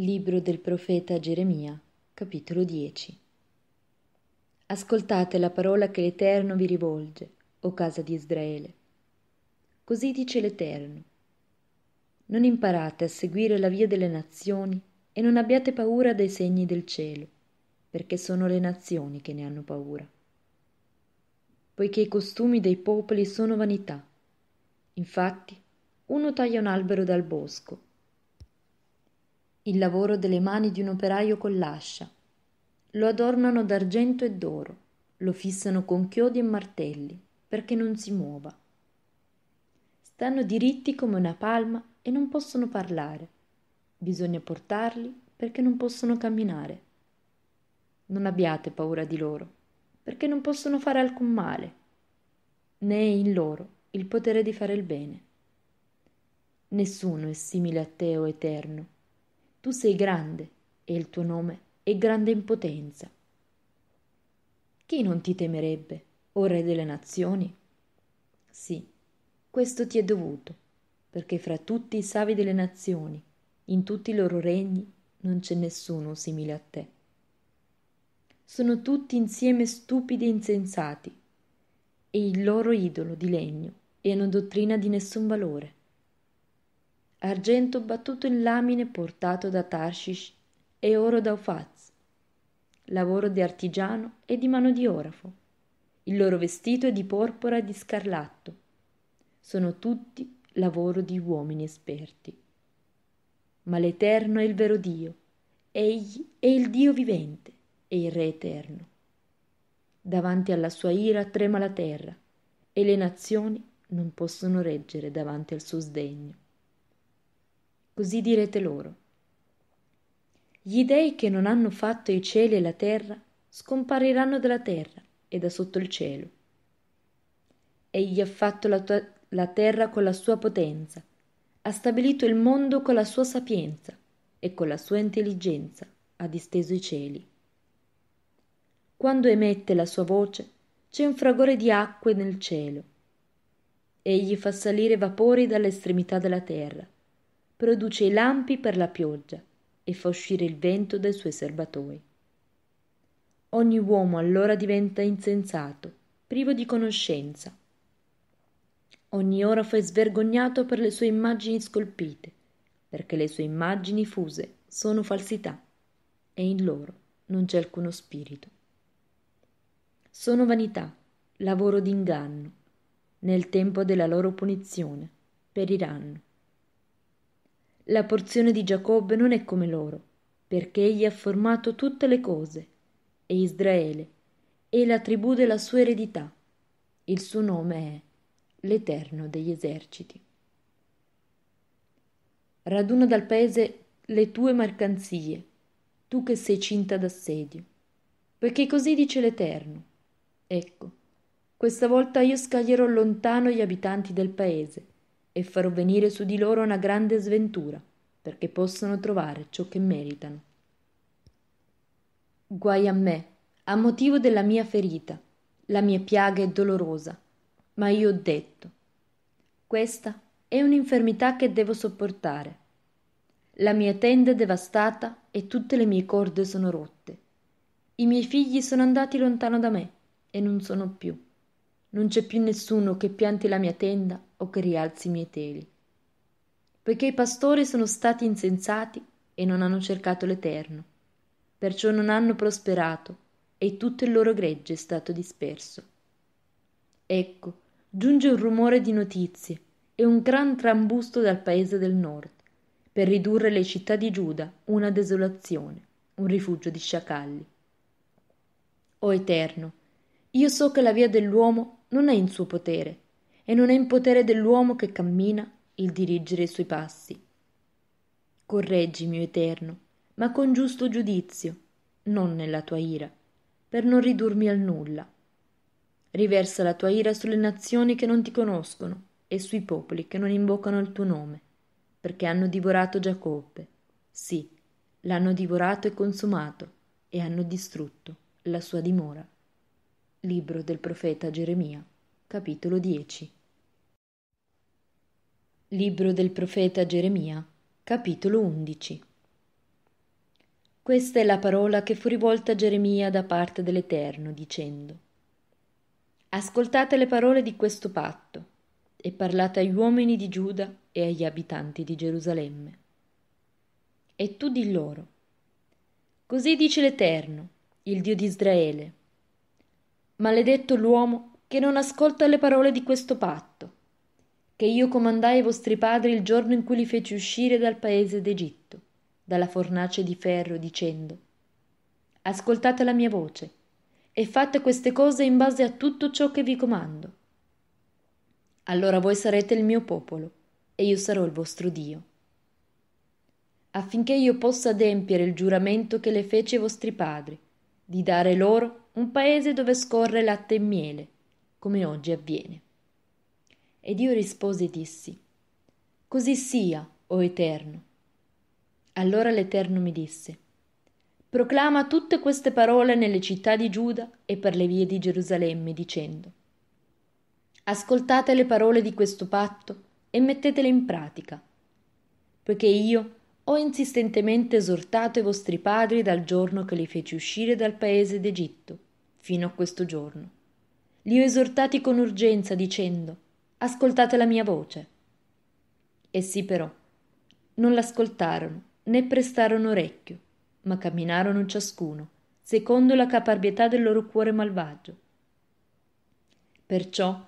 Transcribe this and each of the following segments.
Libro del profeta Geremia, capitolo 10. Ascoltate la parola che l'Eterno vi rivolge, o casa di Israele. Così dice l'Eterno. Non imparate a seguire la via delle nazioni e non abbiate paura dei segni del cielo, perché sono le nazioni che ne hanno paura. Poiché i costumi dei popoli sono vanità. Infatti, uno taglia un albero dal bosco il lavoro delle mani di un operaio con l'ascia. Lo adornano d'argento e d'oro, lo fissano con chiodi e martelli, perché non si muova. Stanno diritti come una palma e non possono parlare. Bisogna portarli perché non possono camminare. Non abbiate paura di loro, perché non possono fare alcun male, né è in loro il potere di fare il bene. Nessuno è simile a te o eterno tu sei grande e il tuo nome è grande in potenza. Chi non ti temerebbe, o Re delle nazioni? Sì, questo ti è dovuto, perché fra tutti i savi delle nazioni, in tutti i loro regni, non c'è nessuno simile a te. Sono tutti insieme stupidi e insensati, e il loro idolo di legno è una dottrina di nessun valore argento battuto in lamine portato da Tarshish e oro da Ufaz, lavoro di artigiano e di mano di orafo. Il loro vestito è di porpora e di scarlatto. Sono tutti lavoro di uomini esperti. Ma l'Eterno è il vero Dio, egli è il Dio vivente e il Re eterno. Davanti alla sua ira trema la terra e le nazioni non possono reggere davanti al suo sdegno così direte loro. Gli dei che non hanno fatto i cieli e la terra scompariranno dalla terra e da sotto il cielo. Egli ha fatto la, tua, la terra con la sua potenza, ha stabilito il mondo con la sua sapienza e con la sua intelligenza ha disteso i cieli. Quando emette la sua voce c'è un fragore di acque nel cielo. Egli fa salire vapori dall'estremità della terra produce i lampi per la pioggia e fa uscire il vento dai suoi serbatoi. Ogni uomo allora diventa insensato, privo di conoscenza. Ogni orafo è svergognato per le sue immagini scolpite, perché le sue immagini fuse sono falsità e in loro non c'è alcuno spirito. Sono vanità, lavoro d'inganno, nel tempo della loro punizione, periranno la porzione di Giacobbe non è come loro, perché egli ha formato tutte le cose, e Israele è la tribù della sua eredità. Il suo nome è l'Eterno degli eserciti. Raduna dal paese le tue mercanzie, tu che sei cinta d'assedio, perché così dice l'Eterno. Ecco, questa volta io scaglierò lontano gli abitanti del paese e farò venire su di loro una grande sventura, perché possano trovare ciò che meritano. Guai a me, a motivo della mia ferita, la mia piaga è dolorosa, ma io ho detto, questa è un'infermità che devo sopportare. La mia tenda è devastata e tutte le mie corde sono rotte. I miei figli sono andati lontano da me e non sono più non c'è più nessuno che pianti la mia tenda o che rialzi i miei teli. Poiché i pastori sono stati insensati e non hanno cercato l'Eterno, perciò non hanno prosperato e tutto il loro gregge è stato disperso. Ecco, giunge un rumore di notizie e un gran trambusto dal paese del nord, per ridurre le città di Giuda una desolazione, un rifugio di sciacalli. O Eterno, io so che la via dell'uomo non è in suo potere e non è in potere dell'uomo che cammina il dirigere i suoi passi. Correggi, mio Eterno, ma con giusto giudizio, non nella tua ira, per non ridurmi al nulla. Riversa la tua ira sulle nazioni che non ti conoscono e sui popoli che non invocano il tuo nome, perché hanno divorato Giacobbe. Sì, l'hanno divorato e consumato e hanno distrutto la sua dimora. Libro del profeta Geremia, capitolo 10. Libro del profeta Geremia, capitolo 11. Questa è la parola che fu rivolta a Geremia da parte dell'Eterno, dicendo: Ascoltate le parole di questo patto e parlate agli uomini di Giuda e agli abitanti di Gerusalemme. E tu di loro: Così dice l'Eterno, il Dio di Israele Maledetto l'uomo che non ascolta le parole di questo patto, che io comandai ai vostri padri il giorno in cui li feci uscire dal paese d'Egitto, dalla fornace di ferro, dicendo Ascoltate la mia voce e fate queste cose in base a tutto ciò che vi comando. Allora voi sarete il mio popolo e io sarò il vostro Dio. Affinché io possa adempiere il giuramento che le fece i vostri padri, di dare loro un paese dove scorre latte e miele, come oggi avviene. Ed io risposi e dissi, Così sia, o Eterno. Allora l'Eterno mi disse, Proclama tutte queste parole nelle città di Giuda e per le vie di Gerusalemme, dicendo, Ascoltate le parole di questo patto e mettetele in pratica, poiché io ho insistentemente esortato i vostri padri dal giorno che li feci uscire dal paese d'Egitto fino a questo giorno. Li ho esortati con urgenza dicendo ascoltate la mia voce. Essi però non l'ascoltarono né prestarono orecchio, ma camminarono ciascuno, secondo la caparbietà del loro cuore malvagio. Perciò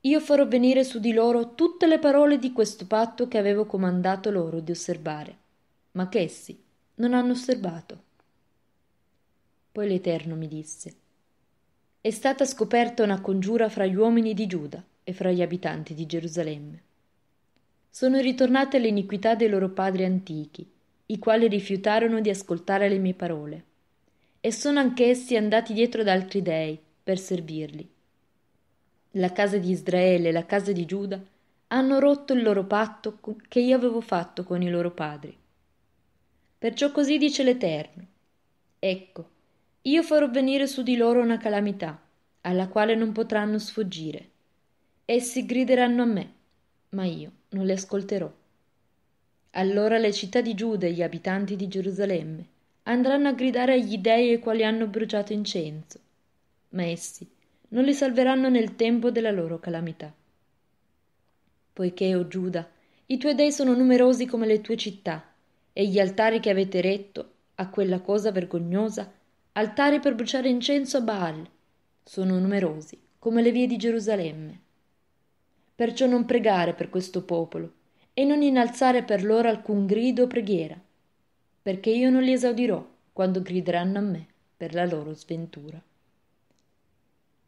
io farò venire su di loro tutte le parole di questo patto che avevo comandato loro di osservare, ma che essi non hanno osservato. Poi l'Eterno mi disse, è stata scoperta una congiura fra gli uomini di Giuda e fra gli abitanti di Gerusalemme. Sono ritornate le iniquità dei loro padri antichi, i quali rifiutarono di ascoltare le mie parole, e sono anch'essi andati dietro ad altri dei per servirli. La casa di Israele e la casa di Giuda hanno rotto il loro patto che io avevo fatto con i loro padri. Perciò così dice l'Eterno. Ecco, io farò venire su di loro una calamità, alla quale non potranno sfuggire. Essi grideranno a me, ma io non li ascolterò. Allora le città di Giuda e gli abitanti di Gerusalemme andranno a gridare agli dei ai quali hanno bruciato incenso, ma essi non li salveranno nel tempo della loro calamità. Poiché, o oh Giuda, i tuoi dei sono numerosi come le tue città, e gli altari che avete retto a quella cosa vergognosa altari per bruciare incenso a Baal. Sono numerosi, come le vie di Gerusalemme. Perciò non pregare per questo popolo e non innalzare per loro alcun grido o preghiera, perché io non li esaudirò quando grideranno a me per la loro sventura.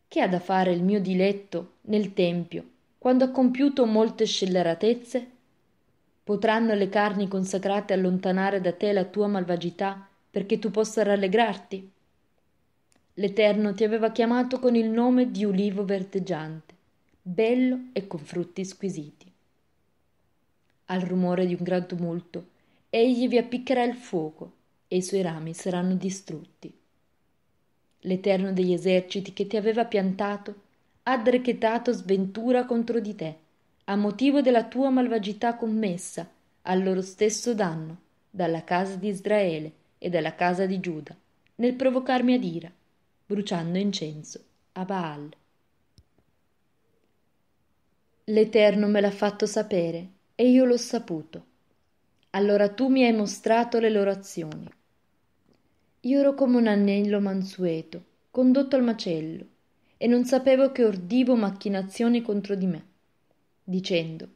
Che ha da fare il mio diletto nel Tempio quando ha compiuto molte scelleratezze? Potranno le carni consacrate allontanare da te la tua malvagità perché tu possa rallegrarti? L'Eterno ti aveva chiamato con il nome di ulivo verdeggiante, bello e con frutti squisiti. Al rumore di un gran tumulto, egli vi appiccherà il fuoco e i suoi rami saranno distrutti. L'Eterno degli eserciti che ti aveva piantato ha drechetato sventura contro di te, a motivo della tua malvagità commessa, al loro stesso danno, dalla casa di Israele e dalla casa di Giuda, nel provocarmi ad ira bruciando incenso a Baal. L'Eterno me l'ha fatto sapere e io l'ho saputo. Allora tu mi hai mostrato le loro azioni. Io ero come un anello mansueto, condotto al macello, e non sapevo che ordivo macchinazioni contro di me, dicendo: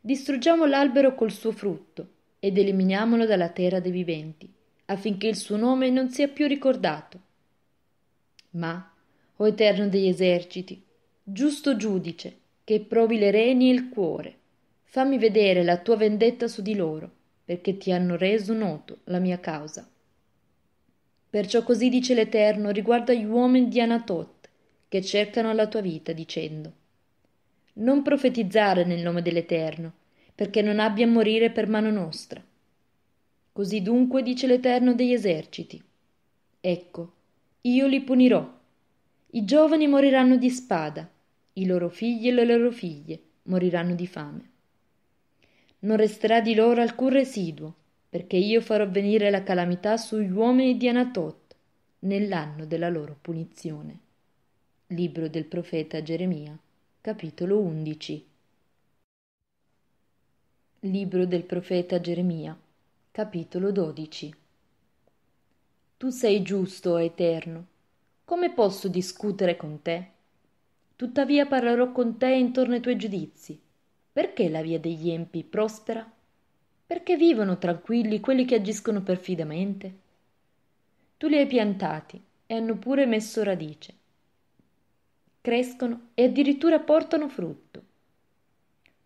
Distruggiamo l'albero col suo frutto ed eliminiamolo dalla terra dei viventi, affinché il suo nome non sia più ricordato. Ma, o eterno degli eserciti, giusto giudice, che provi le reni e il cuore, fammi vedere la tua vendetta su di loro, perché ti hanno reso noto la mia causa. Perciò così dice l'Eterno riguardo agli uomini di Anatot, che cercano la tua vita, dicendo Non profetizzare nel nome dell'Eterno, perché non abbia a morire per mano nostra. Così dunque dice l'Eterno degli eserciti. Ecco, io li punirò. I giovani moriranno di spada, i loro figli e le loro figlie moriranno di fame. Non resterà di loro alcun residuo, perché io farò venire la calamità sugli uomini di Anatot nell'anno della loro punizione. Libro del profeta Geremia, capitolo 11. Libro del profeta Geremia, capitolo 12. Tu sei giusto, Eterno. Come posso discutere con te? Tuttavia parlerò con te intorno ai tuoi giudizi. Perché la via degli empi prospera? Perché vivono tranquilli quelli che agiscono perfidamente? Tu li hai piantati e hanno pure messo radice. Crescono e addirittura portano frutto.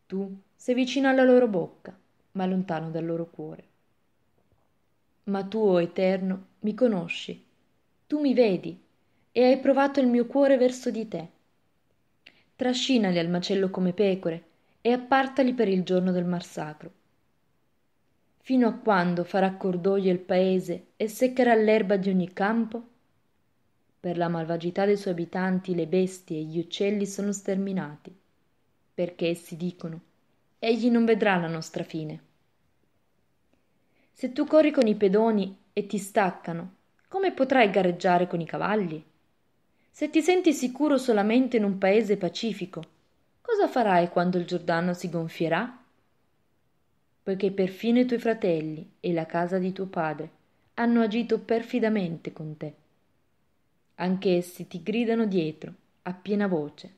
Tu sei vicino alla loro bocca, ma lontano dal loro cuore. Ma tu, o oh Eterno, mi conosci, tu mi vedi e hai provato il mio cuore verso di te. Trascinali al macello come pecore e appartali per il giorno del massacro. Fino a quando farà cordoglio il paese e seccherà l'erba di ogni campo? Per la malvagità dei suoi abitanti le bestie e gli uccelli sono sterminati, perché essi dicono, egli non vedrà la nostra fine. Se tu corri con i pedoni e ti staccano, come potrai gareggiare con i cavalli? Se ti senti sicuro solamente in un paese pacifico, cosa farai quando il Giordano si gonfierà? Poiché perfino i tuoi fratelli e la casa di tuo padre hanno agito perfidamente con te. Anch'essi ti gridano dietro, a piena voce.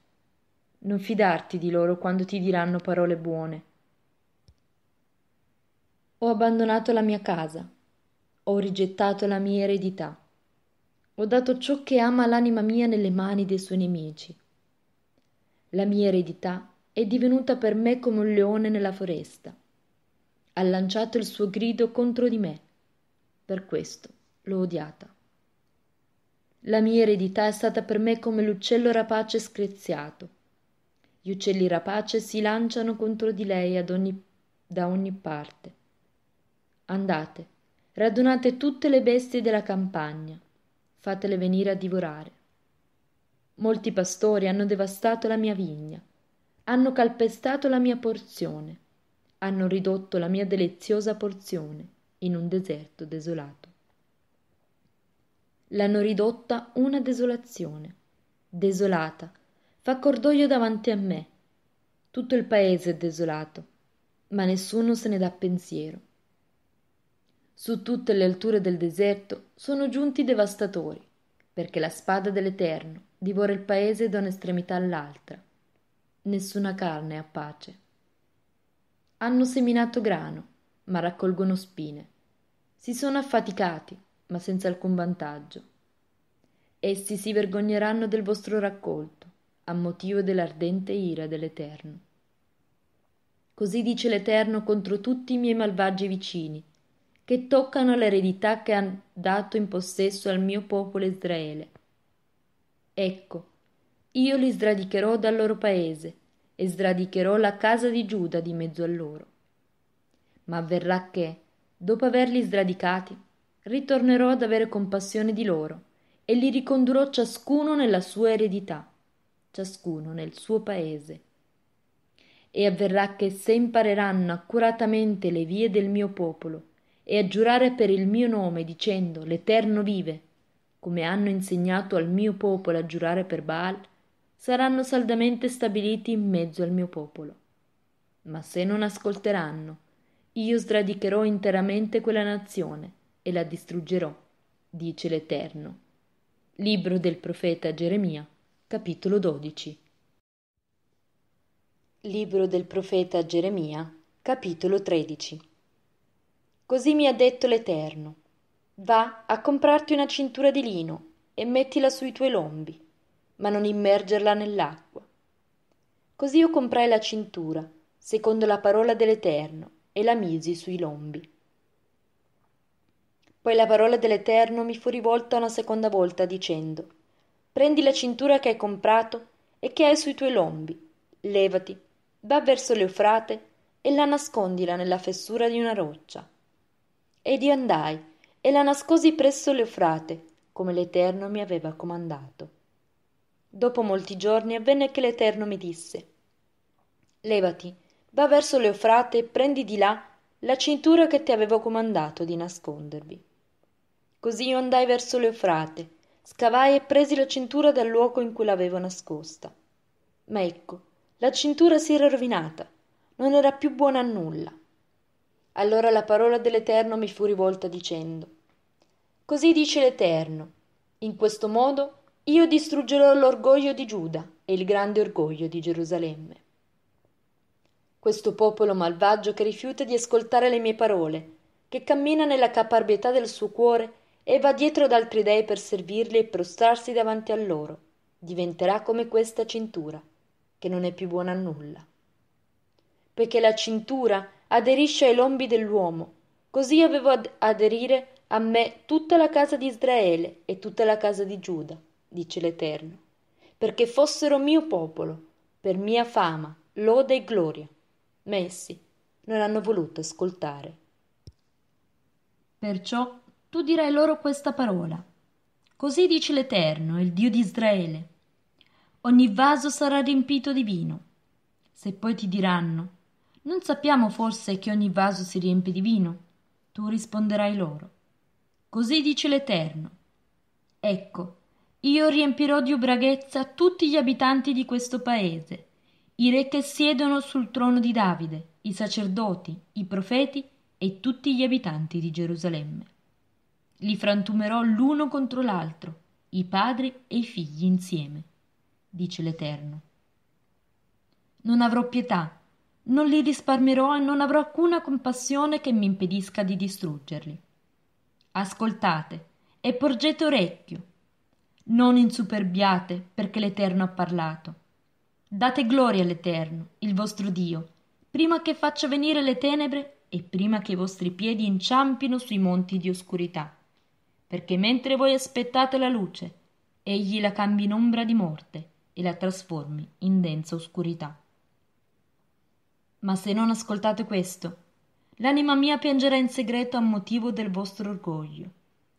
Non fidarti di loro quando ti diranno parole buone. Ho abbandonato la mia casa, ho rigettato la mia eredità. Ho dato ciò che ama l'anima mia nelle mani dei suoi nemici. La mia eredità è divenuta per me come un leone nella foresta. Ha lanciato il suo grido contro di me. Per questo l'ho odiata. La mia eredità è stata per me come l'uccello rapace screziato. Gli uccelli rapace si lanciano contro di lei ad ogni, da ogni parte. Andate, radunate tutte le bestie della campagna, fatele venire a divorare. Molti pastori hanno devastato la mia vigna, hanno calpestato la mia porzione, hanno ridotto la mia deliziosa porzione in un deserto desolato. L'hanno ridotta una desolazione, desolata, fa cordoglio davanti a me. Tutto il paese è desolato, ma nessuno se ne dà pensiero su tutte le alture del deserto sono giunti devastatori, perché la spada dell'Eterno divora il paese da un'estremità all'altra. Nessuna carne ha pace. Hanno seminato grano, ma raccolgono spine. Si sono affaticati, ma senza alcun vantaggio. Essi si vergogneranno del vostro raccolto, a motivo dell'ardente ira dell'Eterno. Così dice l'Eterno contro tutti i miei malvagi vicini, che toccano l'eredità che ha dato in possesso al mio popolo Israele. Ecco, io li sradicherò dal loro paese e sradicherò la casa di Giuda di mezzo a loro. Ma avverrà che, dopo averli sradicati, ritornerò ad avere compassione di loro e li ricondurrò ciascuno nella sua eredità, ciascuno nel suo paese. E avverrà che se impareranno accuratamente le vie del mio popolo e a giurare per il mio nome dicendo l'Eterno vive, come hanno insegnato al mio popolo a giurare per Baal, saranno saldamente stabiliti in mezzo al mio popolo. Ma se non ascolteranno, io sradicherò interamente quella nazione e la distruggerò, dice l'Eterno. Libro del profeta Geremia, capitolo 12. Libro del profeta Geremia, capitolo 13. Così mi ha detto l'Eterno. Va a comprarti una cintura di lino e mettila sui tuoi lombi, ma non immergerla nell'acqua. Così io comprai la cintura, secondo la parola dell'Eterno, e la misi sui lombi. Poi la parola dell'Eterno mi fu rivolta una seconda volta, dicendo: Prendi la cintura che hai comprato e che hai sui tuoi lombi, levati, va verso l'Eufrate e la nascondila nella fessura di una roccia ed io andai e la nascosi presso l'eufrate come l'eterno mi aveva comandato dopo molti giorni avvenne che l'eterno mi disse levati va verso l'eufrate e prendi di là la cintura che ti avevo comandato di nascondervi così io andai verso l'eufrate scavai e presi la cintura dal luogo in cui l'avevo nascosta ma ecco la cintura si era rovinata non era più buona a nulla allora la parola dell'Eterno mi fu rivolta dicendo, Così dice l'Eterno, in questo modo io distruggerò l'orgoglio di Giuda e il grande orgoglio di Gerusalemme. Questo popolo malvagio che rifiuta di ascoltare le mie parole, che cammina nella caparbietà del suo cuore e va dietro ad altri dei per servirli e prostrarsi davanti a loro, diventerà come questa cintura, che non è più buona a nulla. Poiché la cintura aderisce ai lombi dell'uomo. Così avevo ad aderire a me tutta la casa di Israele e tutta la casa di Giuda, dice l'Eterno, perché fossero mio popolo, per mia fama, lode e gloria. Ma essi non hanno voluto ascoltare. Perciò tu dirai loro questa parola. Così dice l'Eterno, il Dio di Israele. Ogni vaso sarà riempito di vino. Se poi ti diranno, non sappiamo forse che ogni vaso si riempie di vino? Tu risponderai loro. Così dice l'Eterno. Ecco, io riempirò di ubriachezza tutti gli abitanti di questo paese, i re che siedono sul trono di Davide, i sacerdoti, i profeti e tutti gli abitanti di Gerusalemme. Li frantumerò l'uno contro l'altro, i padri e i figli insieme, dice l'Eterno. Non avrò pietà non li risparmierò e non avrò alcuna compassione che mi impedisca di distruggerli. Ascoltate e porgete orecchio. Non insuperbiate perché l'Eterno ha parlato. Date gloria all'Eterno, il vostro Dio, prima che faccia venire le tenebre e prima che i vostri piedi inciampino sui monti di oscurità. Perché mentre voi aspettate la luce, egli la cambi in ombra di morte e la trasformi in densa oscurità ma se non ascoltate questo, l'anima mia piangerà in segreto a motivo del vostro orgoglio.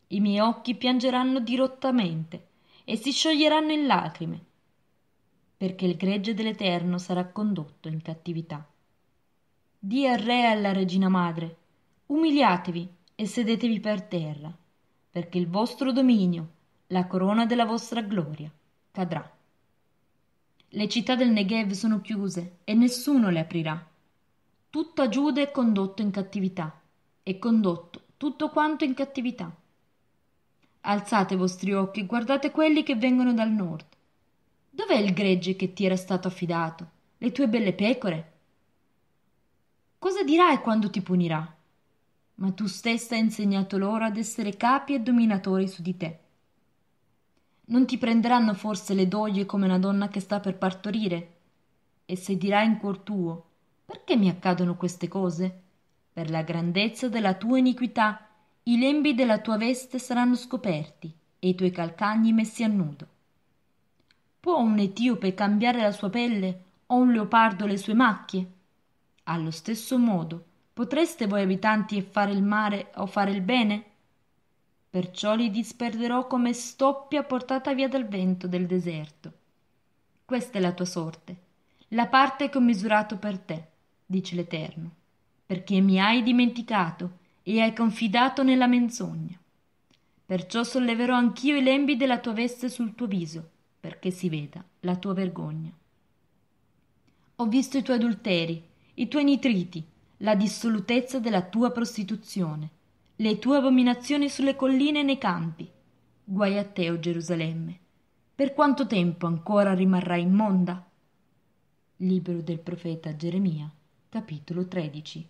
I miei occhi piangeranno dirottamente e si scioglieranno in lacrime, perché il gregge dell'Eterno sarà condotto in cattività. Dì al re e alla regina madre, umiliatevi e sedetevi per terra, perché il vostro dominio, la corona della vostra gloria, cadrà. Le città del Negev sono chiuse e nessuno le aprirà tutta Giuda è condotto in cattività, è condotto tutto quanto in cattività. Alzate i vostri occhi e guardate quelli che vengono dal nord. Dov'è il gregge che ti era stato affidato? Le tue belle pecore? Cosa dirai quando ti punirà? Ma tu stessa hai insegnato loro ad essere capi e dominatori su di te. Non ti prenderanno forse le doglie come una donna che sta per partorire? E se dirai in cuor tuo, perché mi accadono queste cose per la grandezza della tua iniquità i lembi della tua veste saranno scoperti e i tuoi calcagni messi a nudo può un etiope cambiare la sua pelle o un leopardo le sue macchie allo stesso modo potreste voi abitanti fare il mare o fare il bene perciò li disperderò come stoppia portata via dal vento del deserto questa è la tua sorte la parte che ho misurato per te dice l'Eterno, perché mi hai dimenticato e hai confidato nella menzogna. Perciò solleverò anch'io i lembi della tua veste sul tuo viso, perché si veda la tua vergogna. Ho visto i tuoi adulteri, i tuoi nitriti, la dissolutezza della tua prostituzione, le tue abominazioni sulle colline e nei campi. Guai a te, o oh Gerusalemme. Per quanto tempo ancora rimarrai immonda? Libro del profeta Geremia Capitolo 13